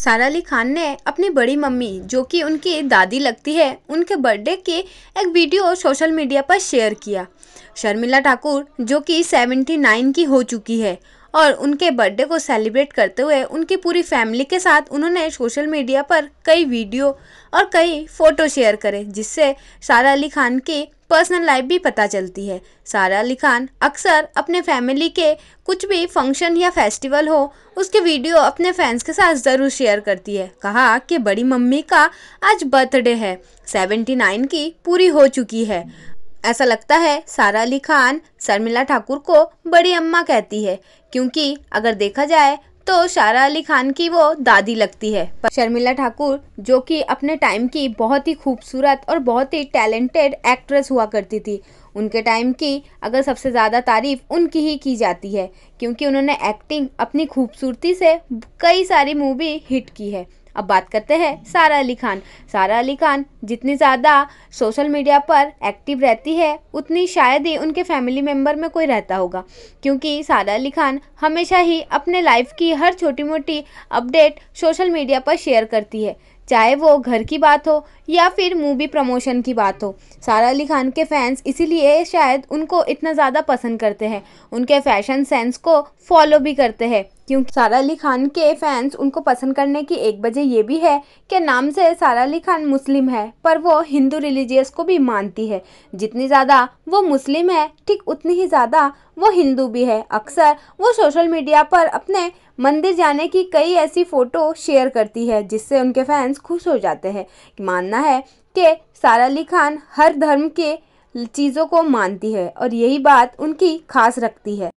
सारा अली खान ने अपनी बड़ी मम्मी जो कि उनकी दादी लगती है उनके बर्थडे की एक वीडियो सोशल मीडिया पर शेयर किया शर्मिला ठाकुर जो कि 79 की हो चुकी है और उनके बर्थडे को सेलिब्रेट करते हुए उनकी पूरी फैमिली के साथ उन्होंने सोशल मीडिया पर कई वीडियो और कई फ़ोटो शेयर करे जिससे सारा अली खान की पर्सनल लाइफ भी पता चलती है सारा अली खान अक्सर अपने फैमिली के कुछ भी फंक्शन या फेस्टिवल हो उसके वीडियो अपने फैंस के साथ ज़रूर शेयर करती है कहा कि बड़ी मम्मी का आज बर्थडे है 79 की पूरी हो चुकी है ऐसा लगता है सारा अली खान शर्मिला ठाकुर को बड़ी अम्मा कहती है क्योंकि अगर देखा जाए तो शारा अली खान की वो दादी लगती है पर शर्मिला ठाकुर जो कि अपने टाइम की बहुत ही खूबसूरत और बहुत ही टैलेंटेड एक्ट्रेस हुआ करती थी उनके टाइम की अगर सबसे ज़्यादा तारीफ उनकी ही की जाती है क्योंकि उन्होंने एक्टिंग अपनी खूबसूरती से कई सारी मूवी हिट की है अब बात करते हैं सारा अली खान सारा अली खान जितनी ज़्यादा सोशल मीडिया पर एक्टिव रहती है उतनी शायद ही उनके फैमिली मेम्बर में कोई रहता होगा क्योंकि सारा अली खान हमेशा ही अपने लाइफ की हर छोटी मोटी अपडेट सोशल मीडिया पर शेयर करती है चाहे वो घर की बात हो या फिर मूवी प्रमोशन की बात हो सारा अली खान के फैंस इसीलिए शायद उनको इतना ज़्यादा पसंद करते हैं उनके फैशन सेंस को फॉलो भी करते हैं क्योंकि सारा अली खान के फैंस उनको पसंद करने की एक वजह ये भी है कि नाम से सारा अली खान मुस्लिम है पर वो हिंदू रिलीजियस को भी मानती है जितनी ज़्यादा वो मुस्लिम है ठीक उतनी ही ज़्यादा वो हिंदू भी है अक्सर वो सोशल मीडिया पर अपने मंदिर जाने की कई ऐसी फ़ोटो शेयर करती है जिससे उनके फैंस खुश हो जाते हैं मानना है कि सारा अली खान हर धर्म के चीज़ों को मानती है और यही बात उनकी खास रखती है